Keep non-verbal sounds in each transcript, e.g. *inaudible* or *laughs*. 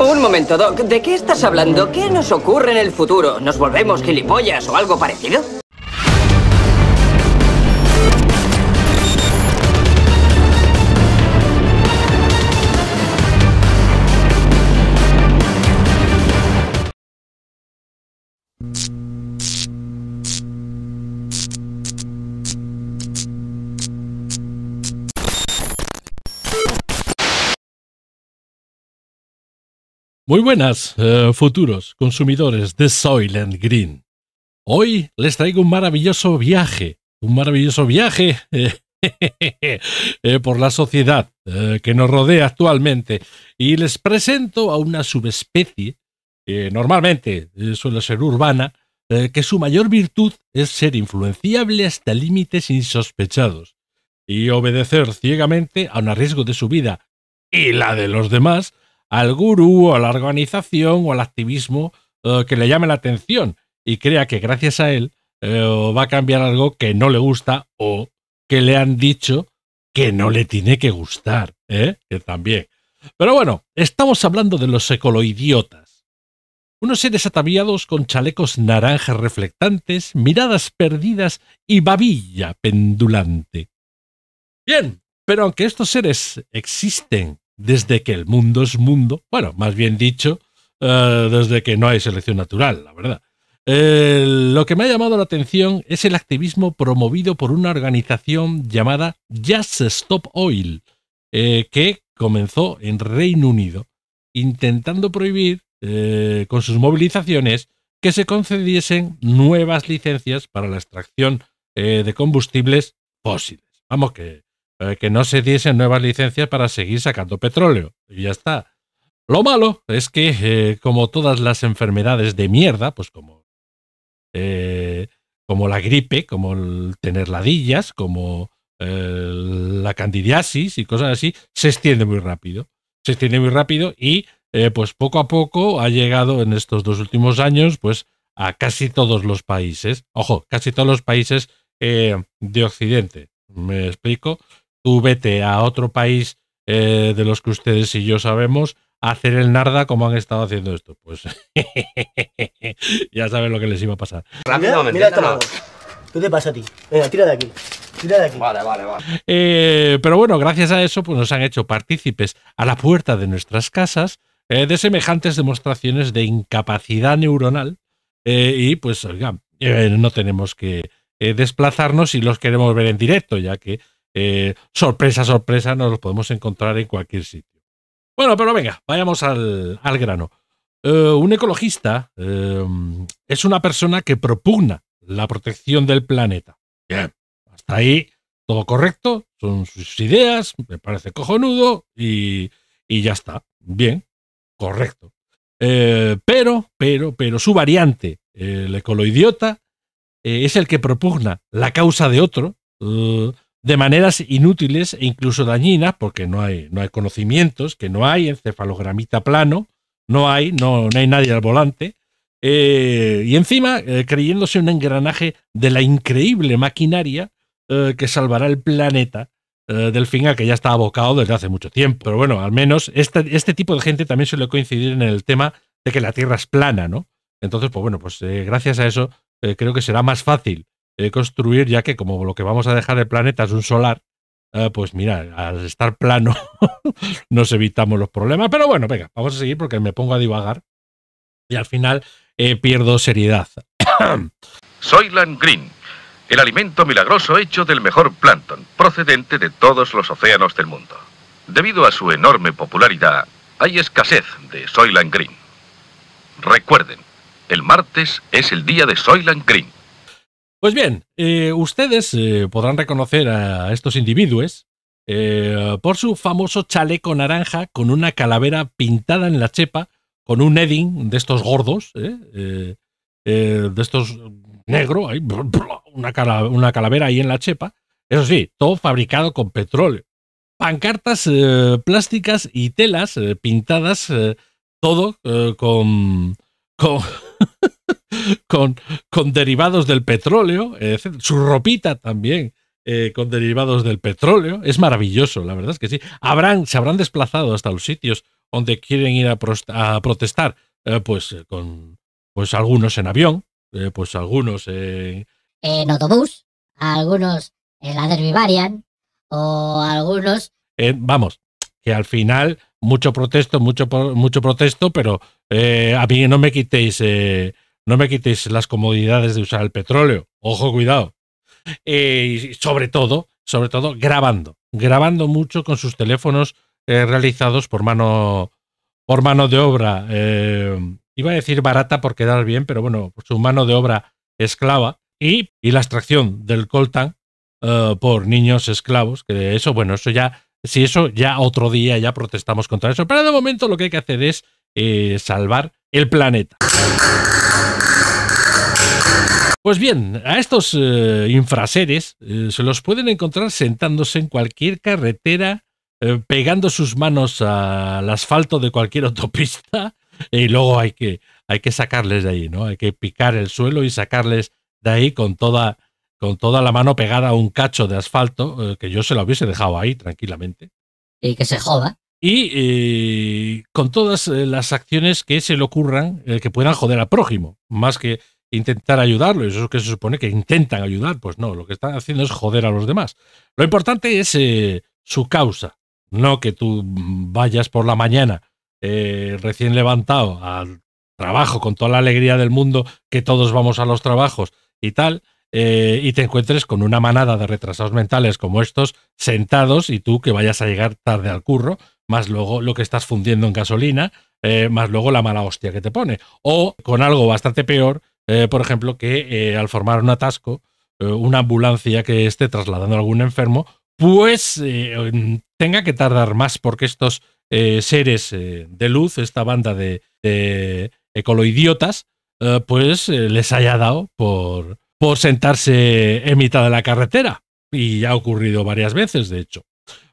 Un momento, Doc. ¿De qué estás hablando? ¿Qué nos ocurre en el futuro? ¿Nos volvemos gilipollas o algo parecido? Muy buenas, eh, futuros consumidores de and Green. Hoy les traigo un maravilloso viaje, un maravilloso viaje *laughs* eh, eh, por la sociedad que nos rodea actualmente y les presento a una subespecie, que normalmente suele ser urbana, que su mayor virtud es ser influenciable hasta límites insospechados y obedecer ciegamente, a un riesgo de su vida y la de los demás, al gurú o a la organización o al activismo eh, que le llame la atención y crea que gracias a él eh, va a cambiar algo que no le gusta o que le han dicho que no le tiene que gustar, ¿eh? que también. Pero bueno, estamos hablando de los ecoloidiotas. Unos seres ataviados con chalecos naranjas reflectantes, miradas perdidas y babilla pendulante. Bien, pero aunque estos seres existen desde que el mundo es mundo, bueno, más bien dicho, eh, desde que no hay selección natural, la verdad. lo que me ha llamado la atención es el activismo promovido por una organización llamada Just Stop Oil, eh, que comenzó en Reino Unido, intentando prohibir eh, con sus movilizaciones que se concediesen nuevas licencias para la extracción de combustibles fósiles. Vamos, que eh, que no se diesen nuevas licencias para seguir sacando petróleo. Y ya está. Lo malo es que, eh, como todas las enfermedades de mierda, pues como, eh, como la gripe, como el tener ladillas, como la candidiasis y cosas así, se extiende muy rápido. Se extiende muy rápido y, pues poco a poco, ha llegado en estos dos últimos años, pues a casi todos los países. Ojo, casi todos los países de Occidente. Me explico tú vete a otro país eh, de los que ustedes y yo sabemos hacer el narda como han estado haciendo esto. Pues *laughs* ya saben lo que les iba a pasar. ¿Qué te pasa a ti? tira de aquí. Tira de aquí. Vale, vale, vale. Eh, pero bueno, gracias a eso pues nos han hecho partícipes a la puerta de nuestras casas eh, de semejantes demostraciones de incapacidad neuronal. y pues, oigan, no tenemos que desplazarnos si los queremos ver en directo, ya que eh, sorpresa, sorpresa, nos los podemos encontrar en cualquier sitio. Bueno, pero venga, vayamos al, grano. Eh, un ecologista eh, es una persona que propugna la protección del planeta. Bien, hasta ahí todo correcto, son sus ideas, me parece cojonudo y, y ya está. Bien, correcto. pero, pero, pero su variante, el ecoloidiota, es el que propugna la causa de otro, de maneras inútiles e incluso dañinas, porque no hay, no hay conocimientos, que no hay encefalogramita plano, no hay, no, no hay nadie al volante, eh, y encima eh, creyéndose un engranaje de la increíble maquinaria eh, que salvará el planeta del fin al que ya está abocado desde hace mucho tiempo. Pero bueno, al menos este, este tipo de gente también suele coincidir en el tema de que la Tierra es plana, ¿no? Entonces, pues bueno, pues gracias a eso creo que será más fácil construir, ya que como lo que vamos a dejar de planeta es un solar, eh, pues mira, al estar plano *laughs* nos evitamos los problemas. Pero bueno, venga, vamos a seguir porque me pongo a divagar y al final eh, pierdo seriedad. *coughs* Soyland Green, el alimento milagroso hecho del mejor plancton, procedente de todos los océanos del mundo. Debido a su enorme popularidad, hay escasez de Soylent Green. Recuerden, el martes es el día de Soylent Green. Pues bien, eh, ustedes eh, podrán reconocer a estos individuos eh, por su famoso chaleco naranja con una calavera pintada en la chepa, con un edding de estos gordos, de estos negro, una, una, calavera ahí en la chepa. Eso sí, todo fabricado con petróleo. Pancartas plásticas y telas pintadas, todo con, con *laughs* con, con, derivados del petróleo, su ropita también. Eh, con derivados del petróleo. Es maravilloso, la verdad es que sí. Habrán, se habrán desplazado hasta los sitios donde quieren ir a, protestar, eh, pues eh, con pues algunos en avión, pues algunos en... autobús, algunos en la Derby o algunos... vamos, que al final mucho protesto, mucho, mucho protesto, pero eh, a mí no me quitéis, eh, no me quitéis las comodidades de usar el petróleo. Ojo, cuidado. Eh, y sobre todo, sobre todo grabando, grabando mucho con sus teléfonos realizados por mano, por mano de obra. iba a decir barata por quedar bien, pero bueno, su mano de obra esclava y, y la extracción del coltán por niños esclavos, que eso, bueno, eso ya si eso ya otro día ya protestamos contra eso. Pero de momento lo que hay que hacer es eh, salvar el planeta. Pues bien, a estos eh, infraseres eh, se los pueden encontrar sentándose en cualquier carretera, pegando sus manos al asfalto de cualquier *laughs* autopista, y luego hay que, hay que sacarles de ahí, ¿no? Hay que picar el suelo y sacarles de ahí con toda con toda la mano pegada a un cacho de asfalto, eh, que yo se lo hubiese dejado ahí tranquilamente. Y que se joda. Y eh, con todas eh, las acciones que se le ocurran que puedan joder al prójimo, más que intentar ayudarlo. eso es que se supone que intentan ayudar. Pues no, lo que están haciendo es joder a los demás. Lo importante es su causa, no que tú vayas por la mañana recién levantado al trabajo con toda la alegría del mundo, que todos vamos a los trabajos y tal, eh, y te encuentres con una manada de retrasados mentales como estos sentados y tú que vayas a llegar tarde al curro, más luego lo que estás fundiendo en gasolina, eh, más luego la mala hostia que te pone. O con algo bastante peor, eh, por ejemplo, que al formar un atasco, una ambulancia que esté trasladando a algún enfermo, pues tenga que tardar más porque estos seres de luz, esta banda de, de ecoloidiotas, pues les haya dado por, por sentarse en mitad de la carretera. Y ya ha ocurrido varias veces, de hecho.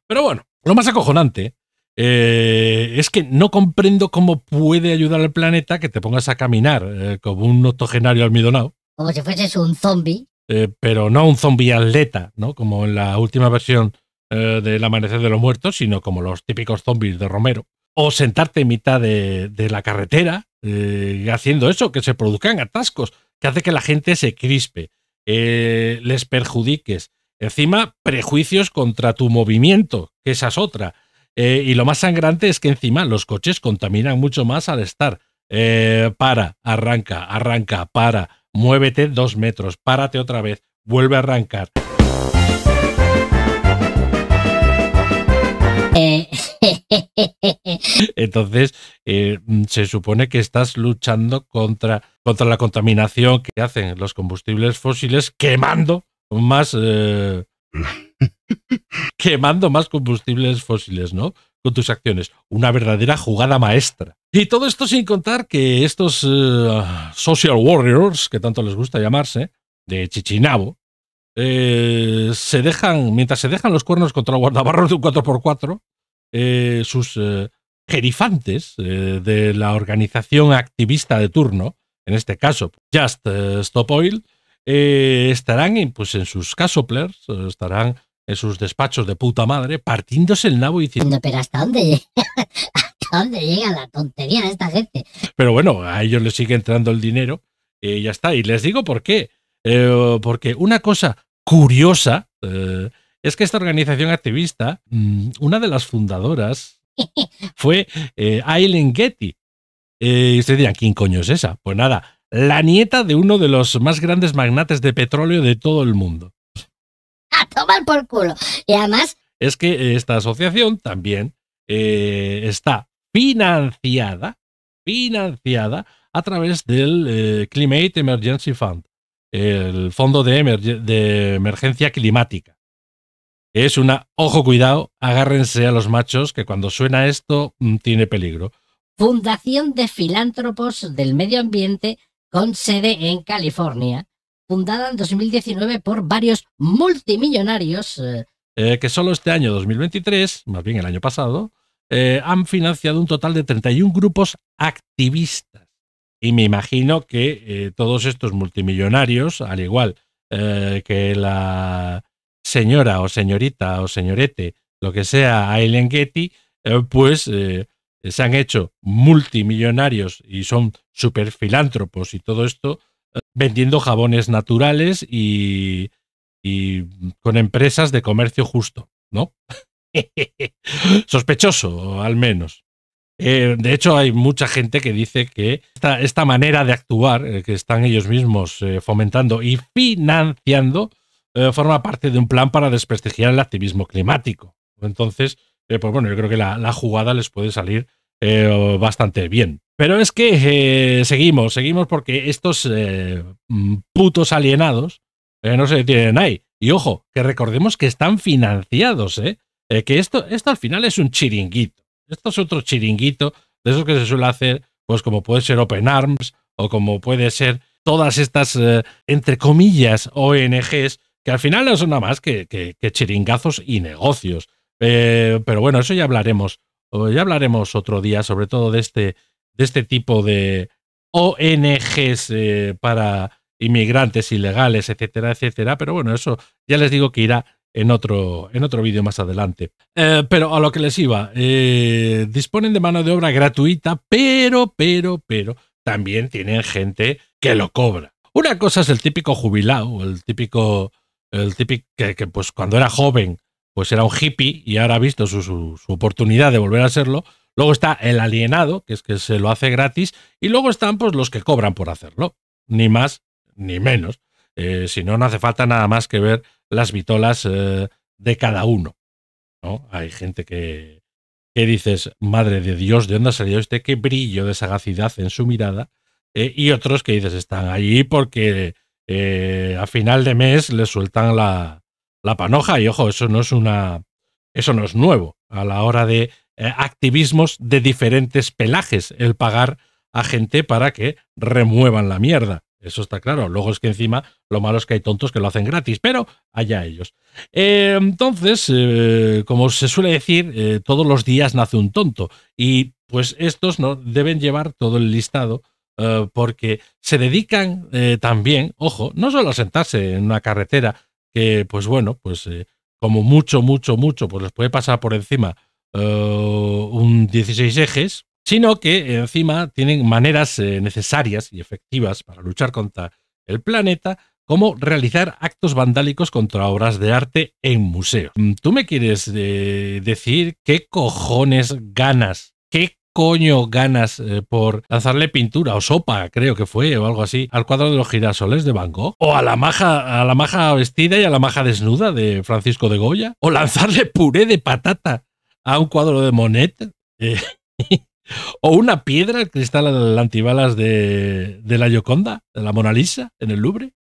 Pero bueno, lo más acojonante eh, es que no comprendo cómo puede ayudar al planeta que te pongas a caminar eh, como un octogenario almidonado. Como si fueses un zombie. Eh, pero no un zombie atleta, ¿no? Como en la última versión del Amanecer de los Muertos, sino como los típicos zombies de Romero. O sentarte en mitad de la carretera haciendo eso, que se produzcan atascos que hace que la gente se crispe, eh, les perjudiques. Encima, prejuicios contra tu movimiento, que esa es otra. Eh, y lo más sangrante es que encima los coches contaminan mucho más al estar. Eh, para, arranca, arranca, para, muévete dos metros, párate otra vez, vuelve a arrancar. *laughs* Entonces, eh, se supone que estás luchando contra, contra la contaminación que hacen los combustibles fósiles quemando más... Eh, *laughs* quemando más combustibles fósiles, ¿no? Con tus acciones. Una verdadera jugada maestra. Y todo esto sin contar que estos eh, social warriors, que tanto les gusta llamarse, de Chichinabo, se dejan, mientras se dejan los cuernos contra el guardabarros de un 4x4, eh, sus eh, gerifantes eh, de la organización activista de turno, en este caso Just Stop Oil, estarán en, pues, en sus casoplers, estarán en sus despachos de puta madre, partiéndose el nabo y diciendo... Pero ¿hasta dónde, *laughs* ¿hasta dónde llega la tontería de esta gente? Pero bueno, a ellos les sigue entrando el dinero y ya está. Y les digo por qué. porque una cosa curiosa es que esta organización activista, mm, una de las fundadoras *laughs* fue eh, Aileen Getty. Eh, y ustedes dirán, ¿quién coño es esa? Pues nada, la nieta de uno de los más grandes magnates de petróleo de todo el mundo. A tomar por culo. Y además... Es que esta asociación también eh, está financiada, financiada a través del Climate Emergency Fund, el fondo de emergencia climática. Es una, ojo cuidado, agárrense a los machos, que cuando suena esto mm, tiene peligro. Fundación de Filántropos del Medio Ambiente con sede en California, fundada en 2019 por varios multimillonarios. Eh, eh, que solo este año 2023, más bien el año pasado, eh, han financiado un total de 31 grupos activistas. Y me imagino que todos estos multimillonarios, al igual que la señora o señorita o señorete, lo que sea, a Ellen Getty, eh, pues eh, se han hecho multimillonarios y son superfilántropos y todo esto, eh, vendiendo jabones naturales y, con empresas de comercio justo, ¿no? *laughs* Sospechoso, al menos. de hecho, hay mucha gente que dice que esta, manera de actuar que están ellos mismos fomentando y financiando eh, forma parte de un plan para desprestigiar el activismo climático. Entonces, eh, pues bueno, yo creo que la, jugada les puede salir eh, bastante bien. Pero es que seguimos, seguimos porque estos mm, putos alienados no se tienen ahí. Y ojo, que recordemos que están financiados, ¿eh? que esto, esto al final es un chiringuito. Esto es otro chiringuito de esos que se suele hacer, pues como puede ser Open Arms o como puede ser todas estas, entre comillas, ONGs que al final no son nada más que, chiringazos y negocios. Eh, pero bueno, eso ya hablaremos, ya hablaremos otro día, sobre todo de este, de este tipo de ONGs eh, para inmigrantes ilegales, etcétera, etcétera. Pero bueno, eso ya les digo que irá en otro, en otro vídeo más adelante. Eh, pero a lo que les iba, disponen de mano de obra gratuita, pero, pero, pero, también tienen gente que lo cobra. Una cosa es el típico jubilado, el típico el típico que, pues cuando era joven pues era un hippie y ahora ha visto su, su, oportunidad de volver a serlo. Luego está el alienado, que es que se lo hace gratis, y luego están pues los que cobran por hacerlo, ni más ni menos. Eh, si no, no hace falta nada más que ver las vitolas eh, de cada uno. ¿no? Hay gente que, que dices, madre de Dios, ¿de dónde ha salido este? Qué brillo de sagacidad en su mirada. Eh, y otros que dices, están allí porque eh, a final de mes le sueltan la, la, panoja y ojo, eso no es una eso no es nuevo a la hora de eh, activismos de diferentes pelajes, el pagar a gente para que remuevan la mierda. Eso está claro. Luego es que encima lo malo es que hay tontos que lo hacen gratis, pero allá ellos. Eh, entonces, como se suele decir, todos los días nace un tonto. Y pues estos ¿no? deben llevar todo el listado eh, porque se dedican eh, también, ojo, no solo a sentarse en una carretera que, pues bueno, pues eh, como mucho, mucho, mucho, pues les puede pasar por encima un 16 ejes, sino que encima tienen maneras necesarias y efectivas para luchar contra el planeta, como realizar actos vandálicos contra obras de arte en museos. ¿Tú me quieres decir qué cojones ganas, qué coño ganas eh, por lanzarle pintura o sopa, creo que fue, o algo así, al cuadro de los girasoles de Van Gogh? ¿O a la maja, a la maja vestida y a la maja desnuda de Francisco de Goya? ¿O lanzarle puré de patata a un cuadro de Monet? Eh, *laughs* ¿O una piedra al cristal antibalas de, la Gioconda, de la Mona Lisa, en el Louvre?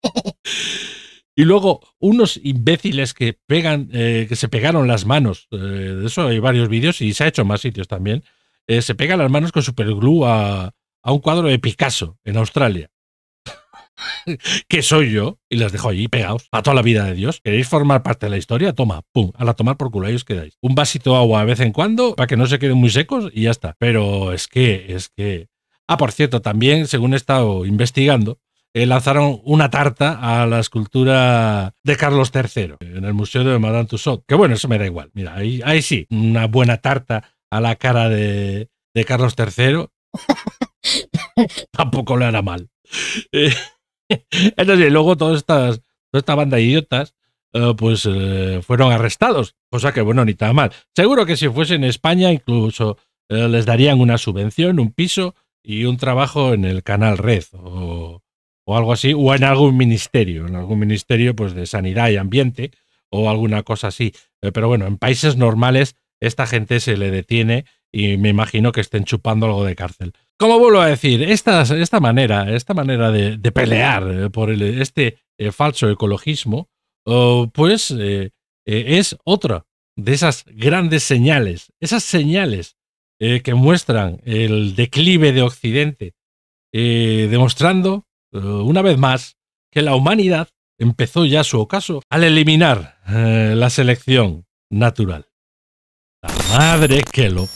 Y luego unos imbéciles que pegan, eh, que se pegaron las manos. de eso hay varios vídeos y se ha hecho más sitios también. Eh, se pega las manos con superglue a, un cuadro de Picasso en Australia. *laughs* que soy yo, y las dejo allí pegados, a toda la vida de Dios. ¿Queréis formar parte de la historia? Toma, pum, a la tomar por culo, ahí os quedáis. Un vasito de agua a vez en cuando, para que no se queden muy secos y ya está. Pero es que, es que... Ah, por cierto, también, según he estado investigando, eh, lanzaron una tarta a la escultura de Carlos III en el Museo de Madame Tussauds. Que bueno, eso me da igual. Mira, ahí, ahí sí, una buena tarta a la cara de, Carlos III, *laughs* tampoco le hará mal. Entonces, eh, *laughs* luego todas estas, toda esta banda de idiotas, eh, pues eh, fueron arrestados, cosa que bueno, ni tan mal. Seguro que si fuese en España, incluso les darían una subvención, un piso y un trabajo en el canal Red o, o, algo así, o en algún ministerio, en algún ministerio pues de sanidad y ambiente o alguna cosa así. pero bueno, en países normales esta gente se le detiene y me imagino que estén chupando algo de cárcel. Como vuelvo a decir, esta, manera, esta manera de, pelear eh, por este eh, falso ecologismo, oh, pues eh, es otra de esas grandes señales, esas señales que muestran el declive de Occidente, demostrando una vez más que la humanidad empezó ya su ocaso al eliminar la selección natural madre que lo...